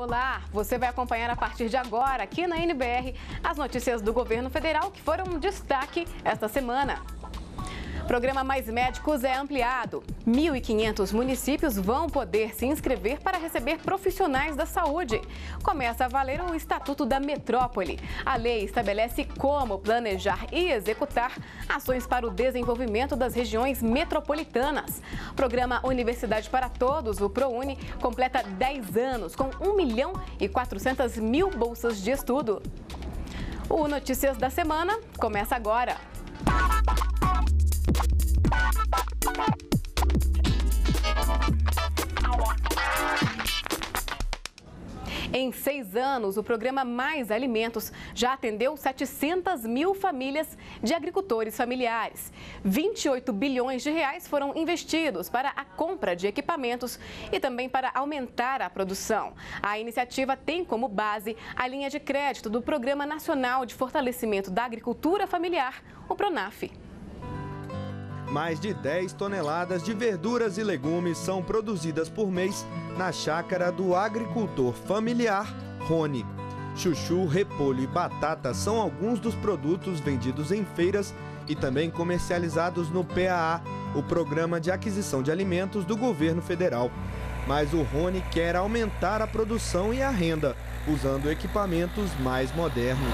Olá, você vai acompanhar a partir de agora aqui na NBR as notícias do governo federal que foram um destaque esta semana. Programa Mais Médicos é ampliado. 1.500 municípios vão poder se inscrever para receber profissionais da saúde. Começa a valer o Estatuto da Metrópole. A lei estabelece como planejar e executar ações para o desenvolvimento das regiões metropolitanas. programa Universidade para Todos, o ProUni, completa 10 anos com 1 milhão e 400 mil bolsas de estudo. O Notícias da Semana começa agora. Em seis anos, o programa Mais Alimentos já atendeu 700 mil famílias de agricultores familiares. 28 bilhões de reais foram investidos para a compra de equipamentos e também para aumentar a produção. A iniciativa tem como base a linha de crédito do Programa Nacional de Fortalecimento da Agricultura Familiar, o PRONAF. Mais de 10 toneladas de verduras e legumes são produzidas por mês na chácara do agricultor familiar Rony. Chuchu, repolho e batata são alguns dos produtos vendidos em feiras e também comercializados no PAA, o Programa de Aquisição de Alimentos do Governo Federal. Mas o Rony quer aumentar a produção e a renda, usando equipamentos mais modernos.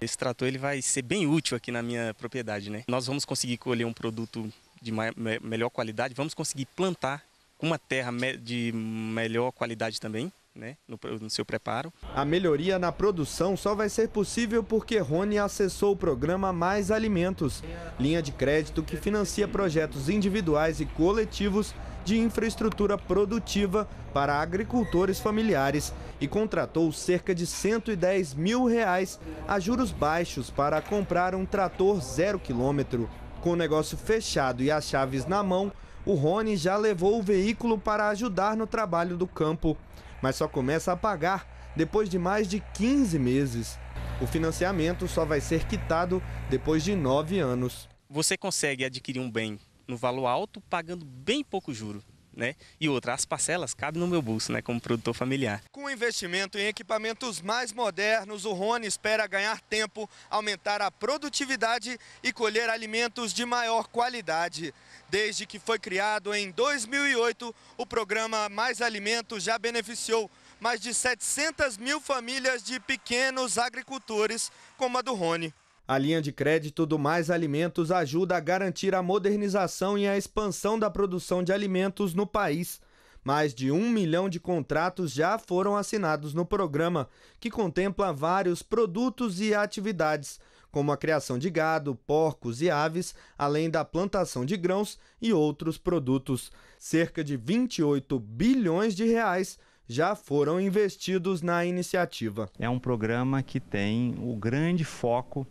Esse trator ele vai ser bem útil aqui na minha propriedade, né? Nós vamos conseguir colher um produto de maior, melhor qualidade, vamos conseguir plantar uma terra de melhor qualidade também né, no, no, seu preparo. A melhoria na produção só vai ser possível porque Rony acessou o programa Mais Alimentos, linha de crédito que financia projetos individuais e coletivos de infraestrutura produtiva para agricultores familiares e contratou cerca de 110 mil reais a juros baixos para comprar um trator zero quilômetro. Com o negócio fechado e as chaves na mão, o Rony já levou o veículo para ajudar no trabalho do campo mas só começa a pagar depois de mais de 15 meses. O financiamento só vai ser quitado depois de nove anos. Você consegue adquirir um bem no valor alto pagando bem pouco juro né? E outra, as parcelas cabem no meu bolso, né? Como produtor familiar. Com o investimento em equipamentos mais modernos, o Rony espera ganhar tempo, aumentar a produtividade e colher alimentos de maior qualidade. Desde que foi criado em 2008, o programa Mais Alimentos já beneficiou mais de 700 mil famílias de pequenos agricultores, como a do Rony. A linha de crédito do Mais Alimentos ajuda a garantir a modernização e a expansão da produção de alimentos no país. Mais de um milhão de contratos já foram assinados no programa, que contempla vários produtos e atividades, como a criação de gado, porcos e aves, além da plantação de grãos e outros produtos. Cerca de 28 bilhões de reais já foram investidos na iniciativa. É um programa que tem o grande foco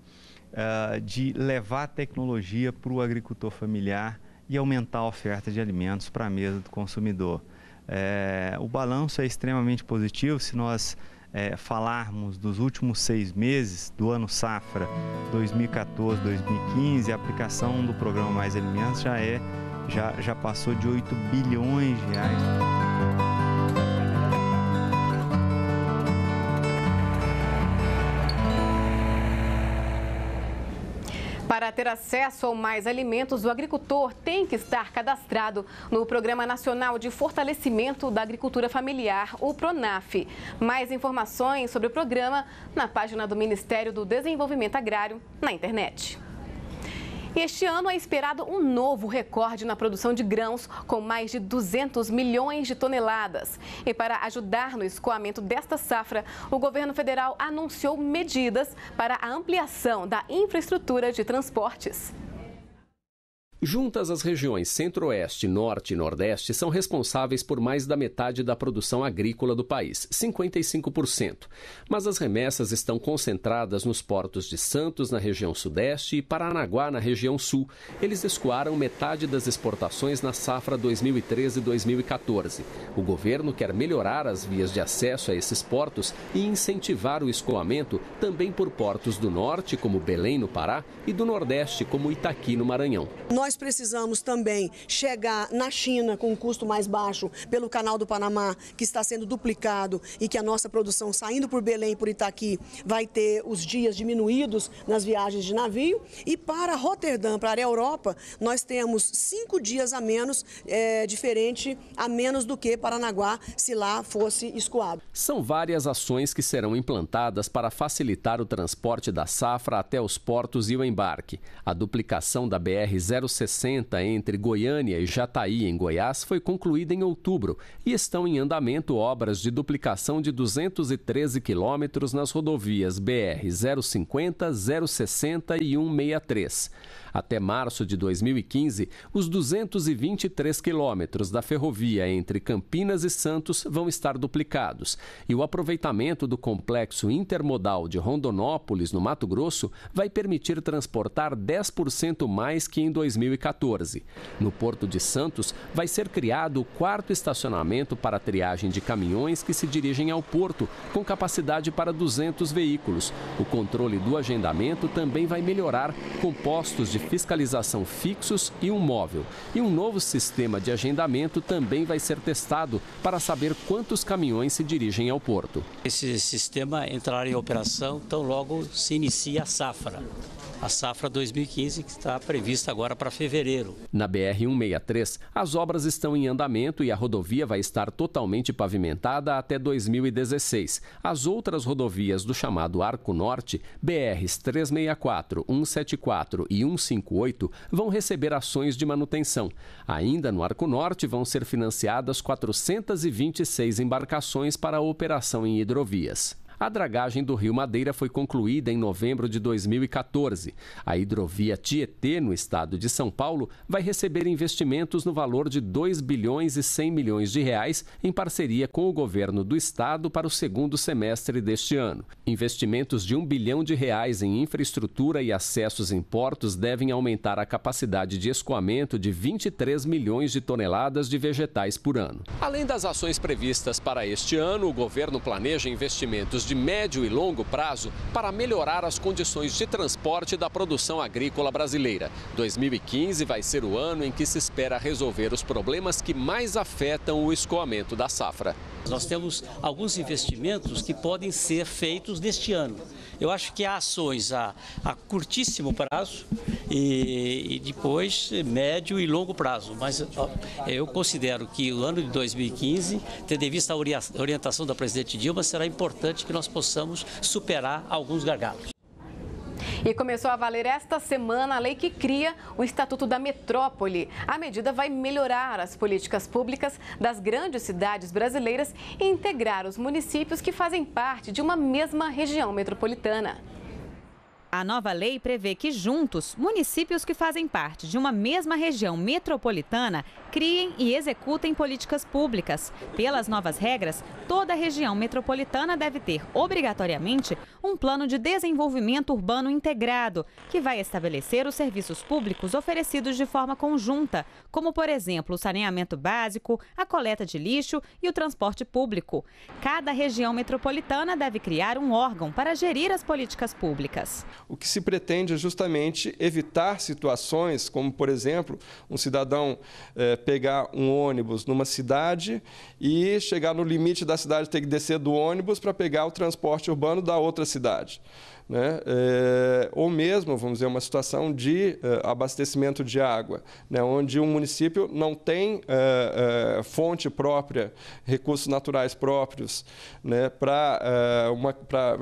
eh, de levar a tecnologia para o agricultor familiar e aumentar a oferta de alimentos para a mesa do consumidor. É, o balanço é extremamente positivo se nós é, falarmos dos últimos seis meses do ano safra 2014-2015, a aplicação do programa Mais Alimentos já é já, já passou de 8 bilhões de reais. Para ter acesso a mais alimentos, o agricultor tem que estar cadastrado no Programa Nacional de Fortalecimento da Agricultura Familiar, o PRONAF. Mais informações sobre o programa na página do Ministério do Desenvolvimento Agrário na internet este ano é esperado um novo recorde na produção de grãos, com mais de 200 milhões de toneladas. E para ajudar no escoamento desta safra, o governo federal anunciou medidas para a ampliação da infraestrutura de transportes. Juntas as regiões Centro-Oeste, Norte e Nordeste são responsáveis por mais da metade da produção agrícola do país, 55%. Mas as remessas estão concentradas nos portos de Santos, na região Sudeste, e Paranaguá, na região Sul. Eles escoaram metade das exportações na safra 2013-2014. O governo quer melhorar as vias de acesso a esses portos e incentivar o escoamento também por portos do Norte, como Belém, no Pará, e do Nordeste, como Itaqui, no Maranhão. Nós nós precisamos também chegar na China com um custo mais baixo pelo canal do Panamá, que está sendo duplicado e que a nossa produção saindo por Belém e por Itaqui vai ter os dias diminuídos nas viagens de navio. E para Roterdã, para a área Europa, nós temos cinco dias a menos, é, diferente a menos do que Paranaguá, se lá fosse escoado. São várias ações que serão implantadas para facilitar o transporte da safra até os portos e o embarque. A duplicação da BR-070 60 entre Goiânia e Jataí, em Goiás, foi concluída em outubro e estão em andamento obras de duplicação de 213 quilômetros nas rodovias BR 050, 060 e 163. Até março de 2015, os 223 quilômetros da ferrovia entre Campinas e Santos vão estar duplicados e o aproveitamento do complexo intermodal de Rondonópolis, no Mato Grosso, vai permitir transportar 10% mais que em 2015. 2014. No Porto de Santos, vai ser criado o quarto estacionamento para a triagem de caminhões que se dirigem ao porto, com capacidade para 200 veículos. O controle do agendamento também vai melhorar, com postos de fiscalização fixos e um móvel. E um novo sistema de agendamento também vai ser testado para saber quantos caminhões se dirigem ao porto. Esse sistema entrará em operação tão logo se inicia a safra a safra 2015 que está prevista agora para fevereiro. Na BR-163, as obras estão em andamento e a rodovia vai estar totalmente pavimentada até 2016. As outras rodovias do chamado Arco Norte, BRs 364, 174 e 158, vão receber ações de manutenção. Ainda no Arco Norte vão ser financiadas 426 embarcações para a operação em hidrovias. A dragagem do Rio Madeira foi concluída em novembro de 2014. A hidrovia Tietê, no estado de São Paulo, vai receber investimentos no valor de 2 bilhões e 100 milhões de reais em parceria com o governo do estado para o segundo semestre deste ano. Investimentos de 1 bilhão de reais em infraestrutura e acessos em portos devem aumentar a capacidade de escoamento de 23 milhões de toneladas de vegetais por ano. Além das ações previstas para este ano, o governo planeja investimentos de médio e longo prazo para melhorar as condições de transporte da produção agrícola brasileira. 2015 vai ser o ano em que se espera resolver os problemas que mais afetam o escoamento da safra. Nós temos alguns investimentos que podem ser feitos neste ano. Eu acho que há ações a, a curtíssimo prazo e, e, depois médio e longo prazo. Mas ó, eu considero que o ano de 2015, tendo em vista a orientação da presidente Dilma, será importante que nós possamos superar alguns gargalos. E começou a valer esta semana a lei que cria o Estatuto da Metrópole. A medida vai melhorar as políticas públicas das grandes cidades brasileiras e integrar os municípios que fazem parte de uma mesma região metropolitana. A nova lei prevê que, juntos, municípios que fazem parte de uma mesma região metropolitana criem e executem políticas públicas. Pelas novas regras, toda região metropolitana deve ter, obrigatoriamente, um plano de desenvolvimento urbano integrado, que vai estabelecer os serviços públicos oferecidos de forma conjunta, como, por exemplo, o saneamento básico, a coleta de lixo e o transporte público. Cada região metropolitana deve criar um órgão para gerir as políticas públicas. O que se pretende é justamente evitar situações como, por exemplo, um cidadão eh, pegar um ônibus numa cidade e chegar no limite da cidade, ter que descer do ônibus para pegar o transporte urbano da outra cidade né? É, ou mesmo, vamos dizer, uma situação de uh, abastecimento de água, né? onde um município não tem uh, uh, fonte própria, recursos naturais próprios, né? para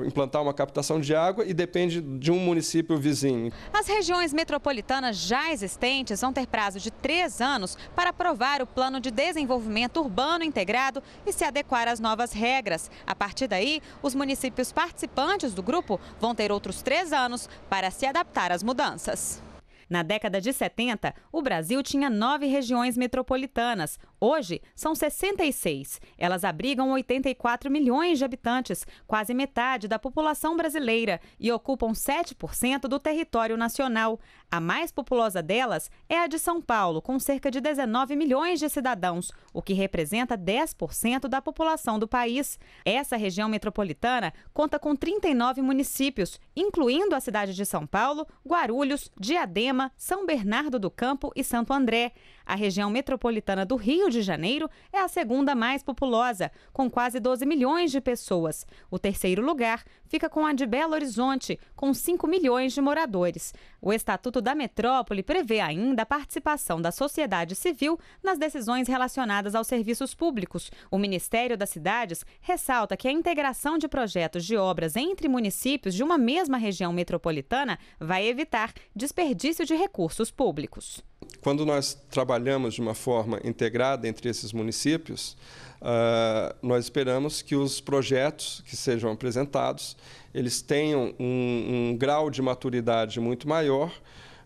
implantar uma captação de água e depende de um município vizinho. As regiões metropolitanas já existentes vão ter prazo de três anos para aprovar o plano de desenvolvimento urbano integrado e se adequar às novas regras. A partir daí, os municípios participantes do grupo vão ter outros três anos para se adaptar às mudanças. Na década de 70, o Brasil tinha nove regiões metropolitanas. Hoje, são 66. Elas abrigam 84 milhões de habitantes, quase metade da população brasileira, e ocupam 7% do território nacional. A mais populosa delas é a de São Paulo, com cerca de 19 milhões de cidadãos, o que representa 10% da população do país. Essa região metropolitana conta com 39 municípios, incluindo a cidade de São Paulo, Guarulhos, Diadema, São Bernardo do Campo e Santo André. A região metropolitana do Rio de Janeiro é a segunda mais populosa, com quase 12 milhões de pessoas. O terceiro lugar fica com a de Belo Horizonte, com 5 milhões de moradores. O Estatuto da Metrópole prevê ainda a participação da sociedade civil nas decisões relacionadas aos serviços públicos. O Ministério das Cidades ressalta que a integração de projetos de obras entre municípios de uma mesma região metropolitana vai evitar desperdício de recursos públicos. Quando nós trabalhamos de uma forma integrada entre esses municípios, Uh, nós esperamos que os projetos que sejam apresentados eles tenham um, um grau de maturidade muito maior,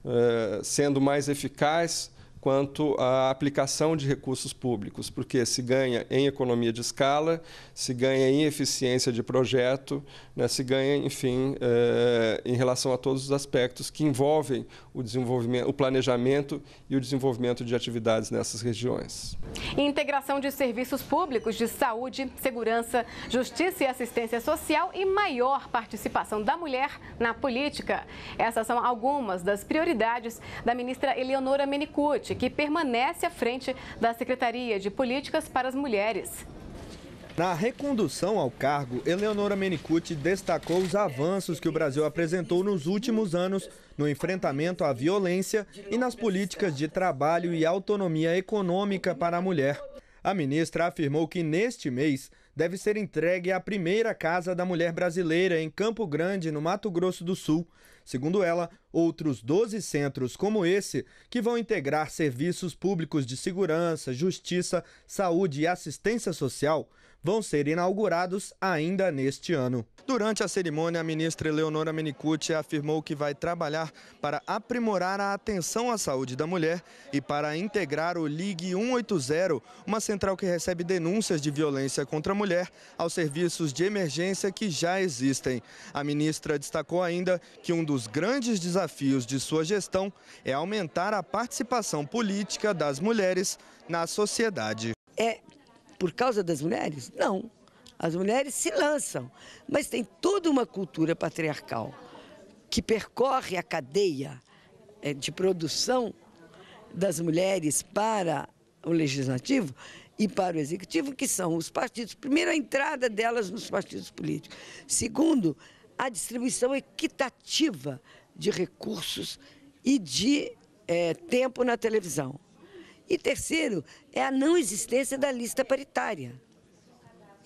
uh, sendo mais eficaz quanto à aplicação de recursos públicos, porque se ganha em economia de escala, se ganha em eficiência de projeto, né, se ganha, enfim, eh, em relação a todos os aspectos que envolvem o desenvolvimento, o planejamento e o desenvolvimento de atividades nessas regiões. Integração de serviços públicos de saúde, segurança, justiça e assistência social e maior participação da mulher na política. Essas são algumas das prioridades da ministra Eleonora Menicucci que permanece à frente da Secretaria de Políticas para as Mulheres. Na recondução ao cargo, Eleonora Menicucci destacou os avanços que o Brasil apresentou nos últimos anos no enfrentamento à violência e nas políticas de trabalho e autonomia econômica para a mulher. A ministra afirmou que neste mês deve ser entregue a primeira casa da mulher brasileira em Campo Grande, no Mato Grosso do Sul. Segundo ela, outros 12 centros como esse, que vão integrar serviços públicos de segurança, justiça, saúde e assistência social, vão ser inaugurados ainda neste ano. Durante a cerimônia, a ministra Eleonora Menicucci afirmou que vai trabalhar para aprimorar a atenção à saúde da mulher e para integrar o Ligue 180, uma central que recebe denúncias de violência contra a mulher, aos serviços de emergência que já existem. A ministra destacou ainda que um dos grandes desafios de sua gestão é aumentar a participação política das mulheres na sociedade. É por causa das mulheres? Não. As mulheres se lançam, mas tem toda uma cultura patriarcal que percorre a cadeia eh, de produção das mulheres para o legislativo e para o executivo, que são os partidos. Primeiro, a entrada delas nos partidos políticos. Segundo, a distribuição equitativa de recursos e de é, tempo na televisão. E terceiro, é a não existência da lista paritária.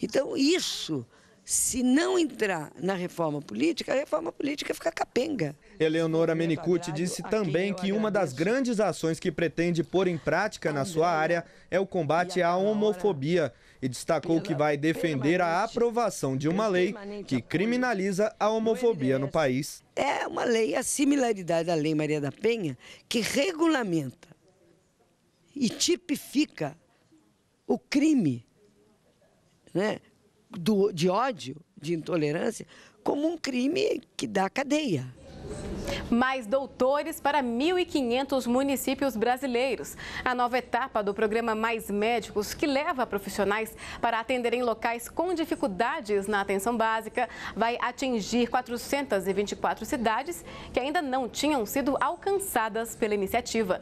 Então, isso, se não entrar na reforma política, a reforma política fica capenga. Eleonora Menicucci disse também que uma das grandes ações que pretende pôr em prática na sua área é o combate à homofobia e destacou que vai defender a aprovação de uma lei que criminaliza a homofobia no país. É uma lei, a similaridade à Lei Maria da Penha, que regulamenta e tipifica o crime né, do, de ódio, de intolerância, como um crime que dá cadeia. Mais doutores para 1.500 municípios brasileiros. A nova etapa do programa Mais Médicos, que leva profissionais para atenderem locais com dificuldades na atenção básica, vai atingir 424 cidades que ainda não tinham sido alcançadas pela iniciativa.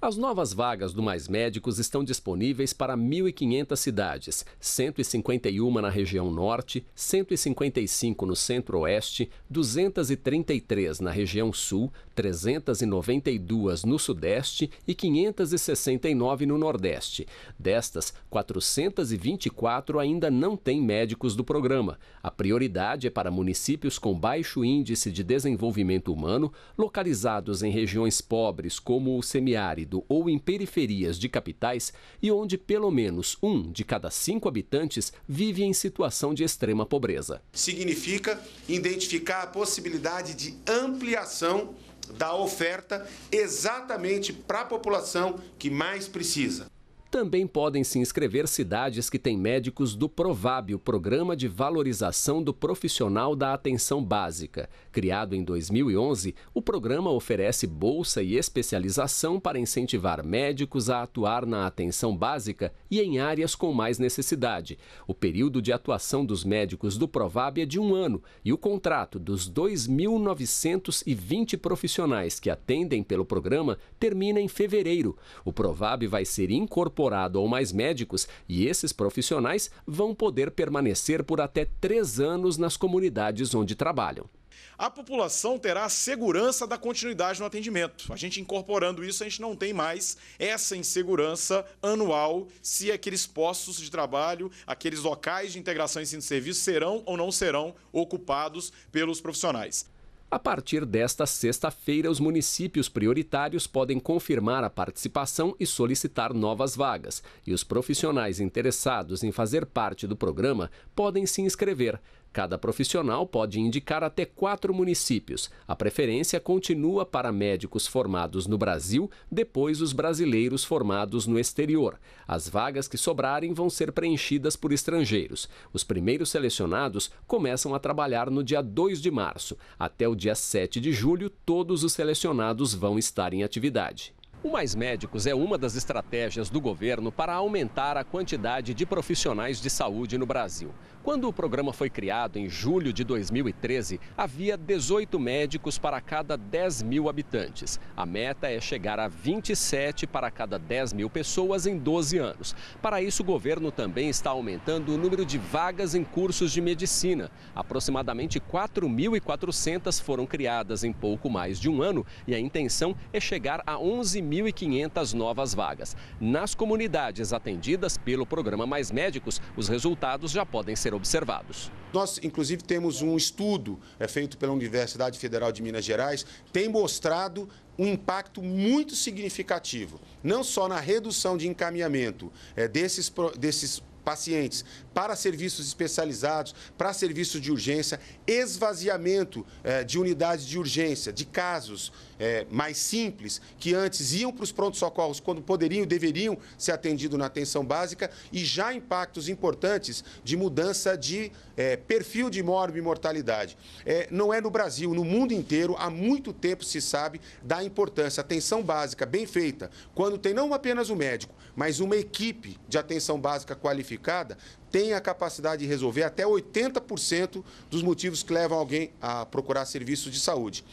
As novas vagas do Mais Médicos estão disponíveis para 1.500 cidades, 151 na região norte, 155 no centro-oeste, 233 na região sul, 392 no sudeste e 569 no nordeste. Destas, 424 ainda não têm médicos do programa. A prioridade é para municípios com baixo índice de desenvolvimento humano, localizados em regiões pobres como o semiárido inserido ou em periferias de capitais e onde pelo menos um de cada cinco habitantes vive em situação de extrema pobreza. Significa identificar a possibilidade de ampliação da oferta exatamente para a população que mais precisa. Também podem se inscrever cidades que têm médicos do Provábio Programa de Valorização do Profissional da Atenção Básica, Criado em 2011, o programa oferece bolsa e especialização para incentivar médicos a atuar na atenção básica e em áreas com mais necessidade. O período de atuação dos médicos do Provab é de um ano e o contrato dos 2.920 profissionais que atendem pelo programa termina em fevereiro. O Provab vai ser incorporado ao Mais Médicos e esses profissionais vão poder permanecer por até três anos nas comunidades onde trabalham a população terá a segurança da continuidade no atendimento. A gente incorporando isso, a gente não tem mais essa insegurança anual se aqueles postos de trabalho, aqueles locais de integração e ensino de serviço serão ou não serão ocupados pelos profissionais. A partir desta sexta-feira, os municípios prioritários podem confirmar a participação e solicitar novas vagas. E os profissionais interessados em fazer parte do programa podem se inscrever. Cada profissional pode indicar até quatro municípios. A preferência continua para médicos formados no Brasil, depois os brasileiros formados no exterior. As vagas que sobrarem vão ser preenchidas por estrangeiros. Os primeiros selecionados começam a trabalhar no dia 2 de março. Até o dia 7 de julho, todos os selecionados vão estar em atividade. O Mais Médicos é uma das estratégias do governo para aumentar a quantidade de profissionais de saúde no Brasil. Quando o programa foi criado em julho de 2013, havia 18 médicos para cada 10 mil habitantes. A meta é chegar a 27 para cada 10 mil pessoas em 12 anos. Para isso, o governo também está aumentando o número de vagas em cursos de medicina. Aproximadamente 4.400 foram criadas em pouco mais de um ano e a intenção é chegar a 11 1.500 novas vagas. Nas comunidades atendidas pelo programa Mais Médicos, os resultados já podem ser observados. Nós, inclusive, temos um estudo é, feito pela Universidade Federal de Minas Gerais, tem mostrado um impacto muito significativo, não só na redução de encaminhamento é, desses, desses pacientes para serviços especializados, para serviços de urgência, esvaziamento é, de unidades de urgência, de casos é, mais simples, que antes iam para os pronto socorros quando poderiam e deveriam ser atendidos na atenção básica, e já impactos importantes de mudança de é, perfil de morbimortalidade mortalidade. É, não é no Brasil, no mundo inteiro, há muito tempo se sabe da importância. Atenção básica bem feita, quando tem não apenas o um médico, mas uma equipe de atenção básica qualificada, tem a capacidade de resolver até 80% dos motivos que levam alguém a procurar serviço de saúde.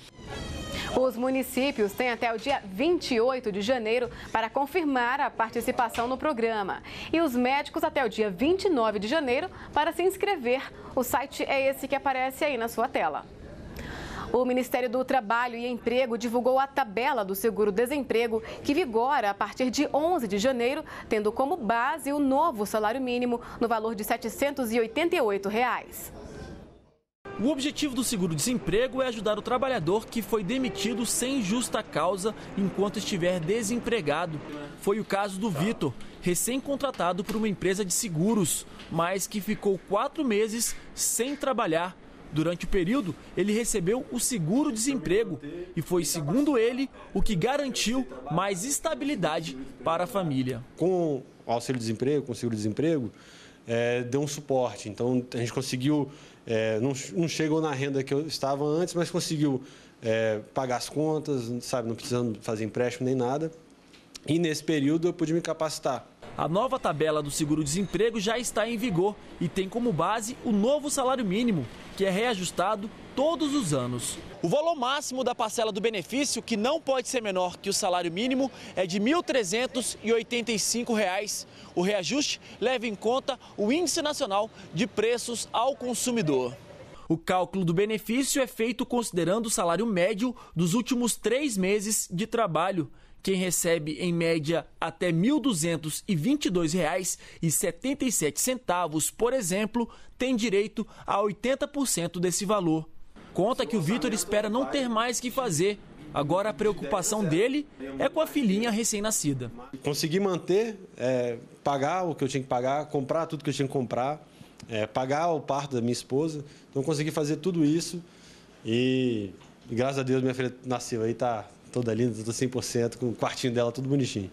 Os municípios têm até o dia 28 de janeiro para confirmar a participação no programa. E os médicos até o dia 29 de janeiro para se inscrever. O site é esse que aparece aí na sua tela. O Ministério do Trabalho e Emprego divulgou a tabela do seguro-desemprego, que vigora a partir de 11 de janeiro, tendo como base o novo salário mínimo no valor de R$ 788. Reais. O objetivo do seguro-desemprego é ajudar o trabalhador que foi demitido sem justa causa enquanto estiver desempregado. Foi o caso do Vitor, recém-contratado por uma empresa de seguros, mas que ficou quatro meses sem trabalhar. Durante o período, ele recebeu o seguro-desemprego e foi, segundo ele, o que garantiu mais estabilidade para a família. Com o auxílio-desemprego, com o seguro-desemprego, é, deu um suporte. Então, a gente conseguiu, é, não, não, chegou na renda que eu estava antes, mas conseguiu é, pagar as contas, sabe, não precisando fazer empréstimo nem nada. E nesse período eu pude me capacitar. A nova tabela do seguro-desemprego já está em vigor e tem como base o novo salário mínimo, que é reajustado todos os anos. O valor máximo da parcela do benefício, que não pode ser menor que o salário mínimo, é de R$ 1.385. O reajuste leva em conta o Índice Nacional de Preços ao Consumidor. O cálculo do benefício é feito considerando o salário médio dos últimos três meses de trabalho. Quem recebe, em média, até R$ 1.222,77, por exemplo, tem direito a 80% desse valor conta que o Vitor espera não ter mais que fazer. Agora a preocupação dele é com a filhinha recém-nascida. Consegui manter, é, pagar o que eu tinha que pagar, comprar tudo que eu tinha que comprar, é, pagar o parto da minha esposa. Então consegui fazer tudo isso e graças a Deus minha filha nasceu aí, tá toda linda, toda 100%, com o quartinho dela tudo bonitinho.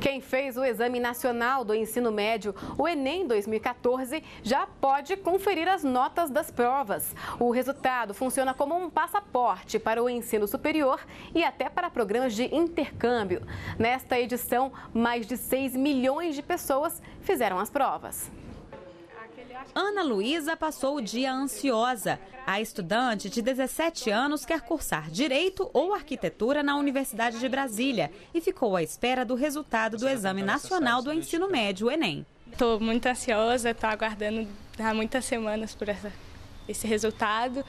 Quem fez o Exame Nacional do Ensino Médio, o Enem 2014, já pode conferir as notas das provas. O resultado funciona como um passaporte para o ensino superior e até para programas de intercâmbio. Nesta edição, mais de 6 milhões de pessoas fizeram as provas. Ana Luísa passou o dia ansiosa. A estudante de 17 anos quer cursar Direito ou Arquitetura na Universidade de Brasília e ficou à espera do resultado do Exame Nacional do Ensino Médio, Enem. Estou muito ansiosa, estou aguardando há muitas semanas por essa, esse resultado.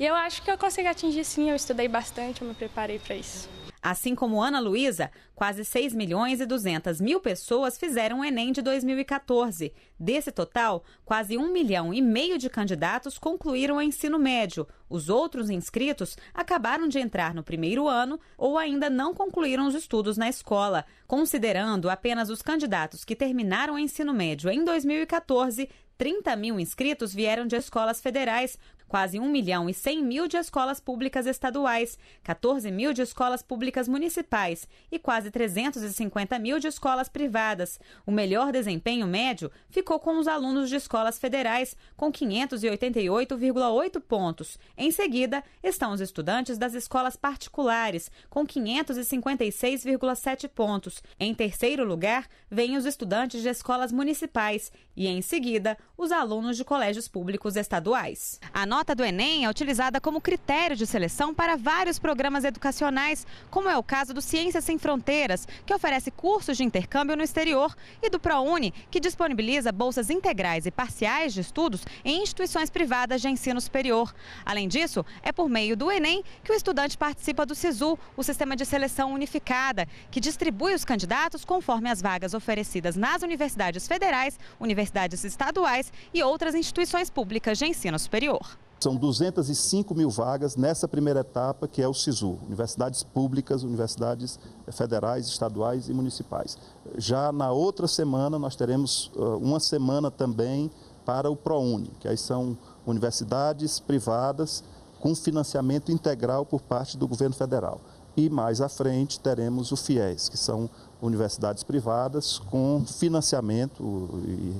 E eu acho que eu consegui atingir sim, eu estudei bastante, eu me preparei para isso. Assim como Ana Luísa, quase 6 milhões e 200 mil pessoas fizeram o Enem de 2014. Desse total, quase 1 milhão e meio de candidatos concluíram o ensino médio. Os outros inscritos acabaram de entrar no primeiro ano ou ainda não concluíram os estudos na escola. Considerando apenas os candidatos que terminaram o ensino médio em 2014, 30 mil inscritos vieram de escolas federais, quase 1 milhão e 100 mil de escolas públicas estaduais, 14 mil de escolas públicas municipais e quase 350 mil de escolas privadas. O melhor desempenho médio ficou com os alunos de escolas federais, com 588,8 pontos. Em seguida, estão os estudantes das escolas particulares, com 556,7 pontos. Em terceiro lugar, vêm os estudantes de escolas municipais e, em seguida, os alunos de colégios públicos estaduais. A nota nota do Enem é utilizada como critério de seleção para vários programas educacionais, como é o caso do Ciências Sem Fronteiras, que oferece cursos de intercâmbio no exterior, e do ProUni, que disponibiliza bolsas integrais e parciais de estudos em instituições privadas de ensino superior. Além disso, é por meio do Enem que o estudante participa do SISU, o Sistema de Seleção Unificada, que distribui os candidatos conforme as vagas oferecidas nas universidades federais, universidades estaduais e outras instituições públicas de ensino superior. São 205 mil vagas nessa primeira etapa, que é o SISU, universidades públicas, universidades eh, federais, estaduais e municipais. Já na outra semana, nós teremos eh, uma semana também para o ProUni, que aí são universidades privadas com financiamento integral por parte do governo federal. E mais à frente teremos o FIES, que são universidades privadas com financiamento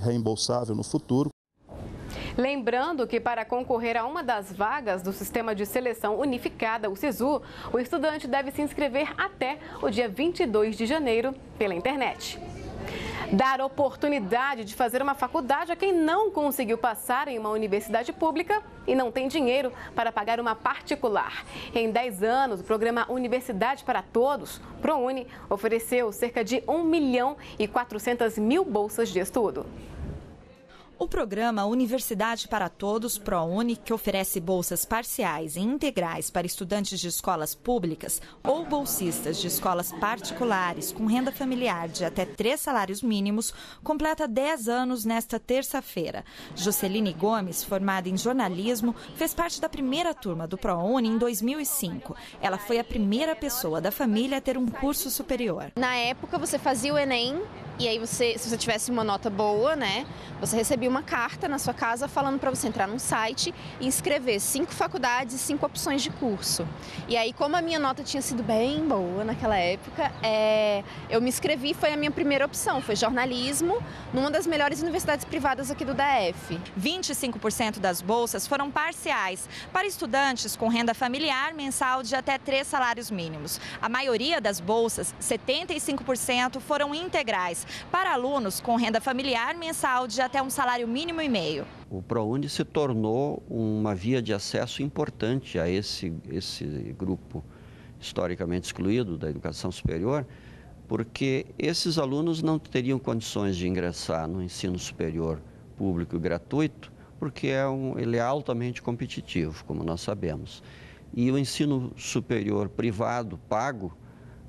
reembolsável no futuro, Lembrando que para concorrer a uma das vagas do Sistema de Seleção Unificada, o SISU, o estudante deve se inscrever até o dia 22 de janeiro pela internet. Dar oportunidade de fazer uma faculdade a quem não conseguiu passar em uma universidade pública e não tem dinheiro para pagar uma particular. Em 10 anos, o programa Universidade para Todos, ProUni, ofereceu cerca de 1 milhão e 400 mil bolsas de estudo. O programa Universidade para Todos ProUni, que oferece bolsas parciais e integrais para estudantes de escolas públicas ou bolsistas de escolas particulares com renda familiar de até três salários mínimos, completa 10 anos nesta terça-feira. Joceline Gomes, formada em jornalismo, fez parte da primeira turma do ProUni em 2005. Ela foi a primeira pessoa da família a ter um curso superior. Na época, você fazia o Enem e aí você, se você tivesse uma nota boa, né, você recebia uma carta na sua casa falando para você entrar num site e inscrever cinco faculdades e cinco opções de curso. E aí, como a minha nota tinha sido bem boa naquela época, é, eu me inscrevi foi a minha primeira opção, foi jornalismo, numa das melhores universidades privadas aqui do DF. 25% das bolsas foram parciais para estudantes com renda familiar mensal de até três salários mínimos. A maioria das bolsas, 75%, foram integrais para alunos com renda familiar mensal de até um salário salário mínimo e meio. O ProUni se tornou uma via de acesso importante a esse, esse grupo historicamente excluído da educação superior, porque esses alunos não teriam condições de ingressar no ensino superior público gratuito, porque é um, ele é altamente competitivo, como nós sabemos. E o ensino superior privado, pago,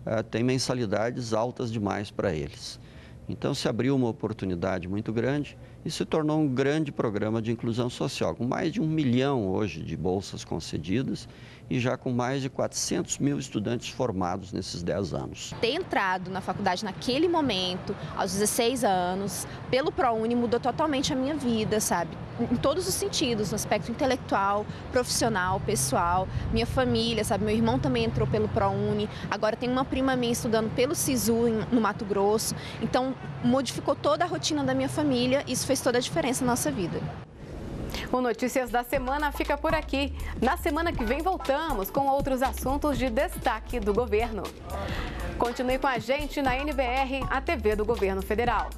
uh, tem mensalidades altas demais para eles. Então se abriu uma oportunidade muito grande e se tornou um grande programa de inclusão social, com mais de um milhão hoje de bolsas concedidas e já com mais de 400 mil estudantes formados nesses 10 anos. Ter entrado na faculdade naquele momento, aos 16 anos, pelo ProUni mudou totalmente a minha vida, sabe? Em todos os sentidos, no aspecto intelectual, profissional, pessoal, minha família, sabe? Meu irmão também entrou pelo ProUni, agora tem uma prima minha estudando pelo SISU no Mato Grosso, então modificou toda a rotina da minha família, isso fez fez toda a diferença na nossa vida. O Notícias da Semana fica por aqui. Na semana que vem voltamos com outros assuntos de destaque do governo. Continue com a gente na NBR, a TV do Governo Federal.